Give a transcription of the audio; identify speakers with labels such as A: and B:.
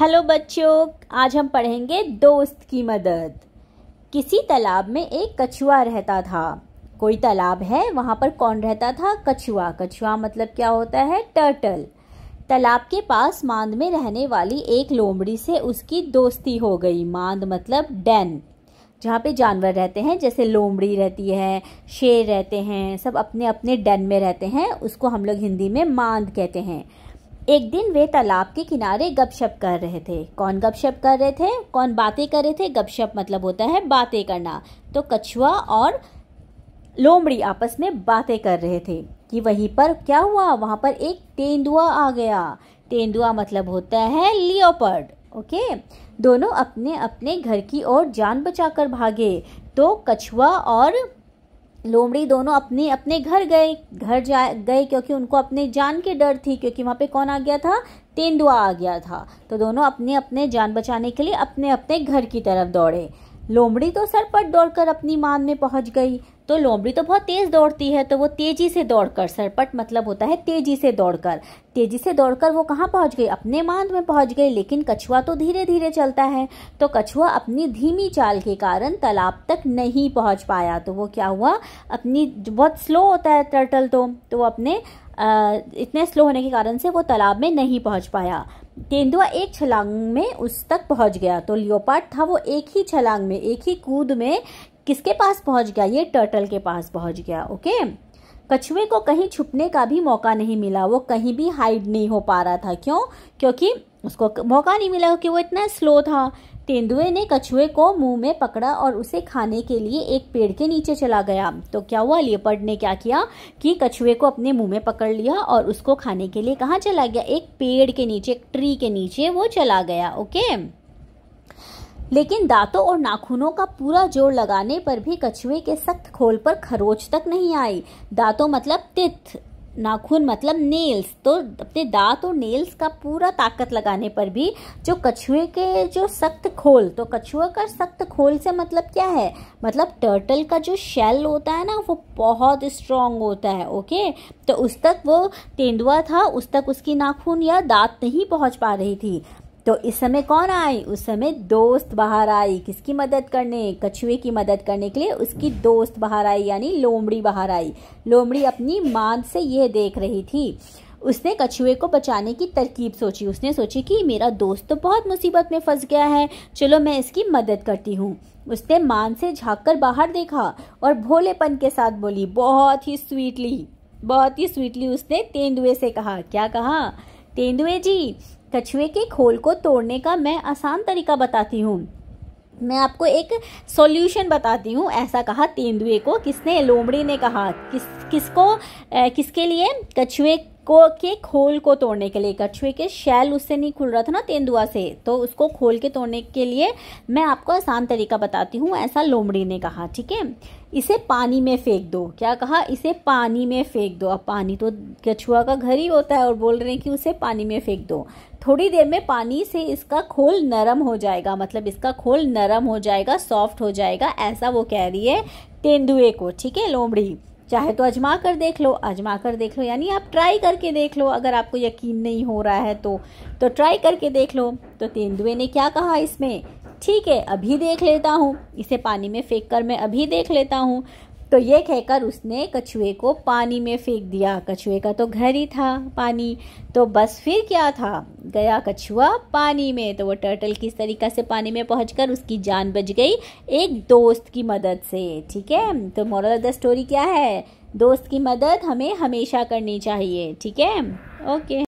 A: hello बच्चों आज हम पढ़ेंगे दोस्त की मदद किसी तालाब में एक कछुआ रहता था कोई तालाब है वहाँ पर कौन रहता था कछुआ कछुआ मतलब क्या होता है टर्टल तालाब के पास मांद में रहने वाली एक लोमड़ी से उसकी दोस्ती हो गई मांद मतलब डैन जहाँ पे जानवर रहते हैं जैसे लोमड़ी रहती है शेर रहते हैं सब अपने अपने डैन में रहते हैं उसको हम लोग हिंदी में मांद कहते हैं एक दिन वे तालाब के किनारे गपशप कर रहे थे कौन गपशप कर रहे थे कौन बातें कर रहे थे गपशप मतलब होता है बातें करना तो कछुआ और लोमड़ी आपस में बातें कर रहे थे कि वहीं पर क्या हुआ वहाँ पर एक तेंदुआ आ गया तेंदुआ मतलब होता है लियोपर्ड ओके दोनों अपने अपने घर की ओर जान बचाकर भागे तो कछुआ और लोमड़ी दोनों अपने अपने घर गए घर जा गए क्योंकि उनको अपने जान की डर थी क्योंकि वहाँ पे कौन आ गया था तेंदुआ आ गया था तो दोनों अपने अपने जान बचाने के लिए अपने अपने घर की तरफ दौड़े लोमड़ी तो सरपट दौड़कर अपनी मान में पहुंच गई तो लोमड़ी तो बहुत तेज़ दौड़ती है तो वो तेज़ी से दौड़कर सरपट मतलब होता है तेज़ी से दौड़कर तेज़ी से दौड़कर वो कहाँ पहुँच गई अपने मांद में पहुँच गई लेकिन कछुआ तो धीरे धीरे चलता है तो कछुआ अपनी धीमी चाल के कारण तालाब तक नहीं पहुँच पाया तो वो क्या हुआ अपनी बहुत स्लो होता है टर्टल तो, तो वो अपने आ, इतने स्लो होने के कारण से वो तालाब में नहीं पहुँच पाया तेंदुआ एक छलांग में उस तक पहुंच गया तो लियोपार्ड था वो एक ही छलांग में एक ही कूद में किसके पास पहुंच गया ये टर्टल के पास पहुंच गया ओके कछुए को कहीं छुपने का भी मौका नहीं मिला वो कहीं भी हाइड नहीं हो पा रहा था क्यों क्योंकि उसको मौका नहीं मिला क्योंकि वो इतना स्लो था तेंदुए ने कछुए को मुंह में पकड़ा और उसे खाने के लिए एक पेड़ के नीचे चला गया तो क्या हुआ लियोपर्ड ने क्या किया कि कछुए को अपने मुंह में पकड़ लिया और उसको खाने के लिए कहाँ चला गया एक पेड़ के नीचे एक ट्री के नीचे वो चला गया ओके लेकिन दांतों और नाखूनों का पूरा जोर लगाने पर भी कछुए के सख्त खोल पर खरोच तक नहीं आई दांतों मतलब तिथ नाखून मतलब नेल्स तो अपने दांत और नेल्स का पूरा ताकत लगाने पर भी जो कछुए के जो सख्त खोल तो कछुआ का सख्त खोल से मतलब क्या है मतलब टर्टल का जो शेल होता है ना वो बहुत स्ट्रांग होता है ओके तो उस तक वो तेंदुआ था उस तक उसकी नाखून या दांत नहीं पहुंच पा रही थी तो इस समय कौन आई उस समय दोस्त बाहर आई किसकी मदद करने कछुए की मदद करने के लिए उसकी दोस्त बाहर आई यानी लोमड़ी बाहर आई लोमड़ी अपनी मांग से यह देख रही थी उसने कछुए को बचाने की तरकीब सोची उसने सोची कि मेरा दोस्त तो बहुत मुसीबत में फंस गया है चलो मैं इसकी मदद करती हूँ उसने मान से झाँक कर बाहर देखा और भोलेपन के साथ बोली बहुत ही स्वीटली बहुत ही स्वीटली उसने तेंदुए से कहा क्या कहा तेंदुए जी कछुए के खोल को तोड़ने का मैं आसान तरीका बताती हूँ मैं आपको एक सॉल्यूशन बताती हूँ ऐसा कहा तेंदुए को किसने लोमड़ी ने कहा किस किसको किसके लिए कछुए को के खोल को तोड़ने के लिए कछुए के शैल उससे नहीं खुल रहा था ना तेंदुआ से तो उसको खोल के तोड़ने के लिए मैं आपको आसान तरीका बताती हूँ ऐसा लोमड़ी ने कहा ठीक है इसे पानी में फेंक दो क्या कहा इसे पानी में फेंक दो अब पानी तो कछुआ का घर ही होता है और बोल रहे हैं कि उसे पानी में फेंक दो थोड़ी देर में पानी से इसका खोल नरम हो जाएगा मतलब इसका खोल नरम हो जाएगा सॉफ्ट हो जाएगा ऐसा वो कह रही है तेंदुए को ठीक है लोमड़ी चाहे तो आजमा कर देख लो आजमा कर देख लो यानी आप ट्राई करके देख लो अगर आपको यकीन नहीं हो रहा है तो तो ट्राई करके देख लो तो तेंदुए ने क्या कहा इसमें ठीक है अभी देख लेता हूँ इसे पानी में फेंक कर मैं अभी देख लेता हूँ तो ये कहकर उसने कछुए को पानी में फेंक दिया कछुए का तो घर ही था पानी तो बस फिर क्या था गया कछुआ पानी में तो वो टर्टल किस तरीका से पानी में पहुंचकर उसकी जान बच गई एक दोस्त की मदद से ठीक है तो मॉरल ऑफ द स्टोरी क्या है दोस्त की मदद हमें हमेशा करनी चाहिए ठीक है ओके